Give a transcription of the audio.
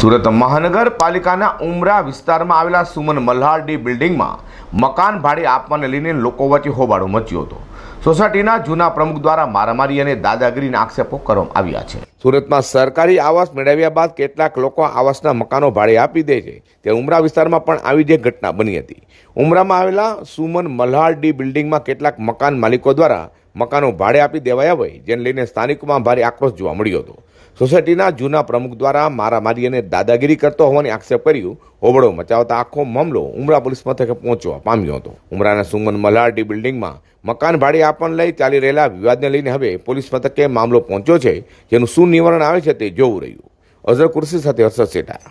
સુરત મહાનગરપાલિકાના ઉમરા વિસ્તારમાં આવેલા સુમન મલ્હારડી બિલ્ડિંગમાં મકાન ભાડે આપવાને લઈને લોકો વચ્ચે હોબાળો મચ્યો હતો સોસાયટીના જૂના પ્રમુખ દ્વારા મારામારી અને દાદાગીરીના આક્ષેપો કરવામાં આવ્યા છે સુરતમાં સરકારી આવાસ મેળવ્યા બાદ કેટલાક લોકો આવાસના મકાનો ભાડે આપી દે છે તે ઉમરા વિસ્તારમાં પણ આવી જ ઘટના બની હતી ઉમરામાં આવેલા સુમન મલ્હારડી બિલ્ડિંગમાં કેટલાક મકાન માલિકો દ્વારા મકાનો ભાડે આપી દેવાયા હોય જેને લઈને સ્થાનિકોમાં ભારે આક્રોશ જોવા મળ્યો હતો સોસાયટીના જૂના પ્રમુખ દ્વારા મારામારી અને દાદાગીરી કરતો હોવાની આક્ષેપ કર્યું હોબળો મચાવતા આખો મામલો ઉમરા પોલીસ મથકે પહોંચવા પામ્યો હતો ઉમરાના સુમન મલાટી બિલ્ડિંગમાં મકાન ભાડે આપણ લઈ ચાલી રહેલા વિવાદને લઈને હવે પોલીસ મથકે મામલો પહોંચ્યો છે જેનું શું નિવારણ આવે છે તે જોવું રહ્યું અઝર કુર્સી સાથે હર્ષદ સેટા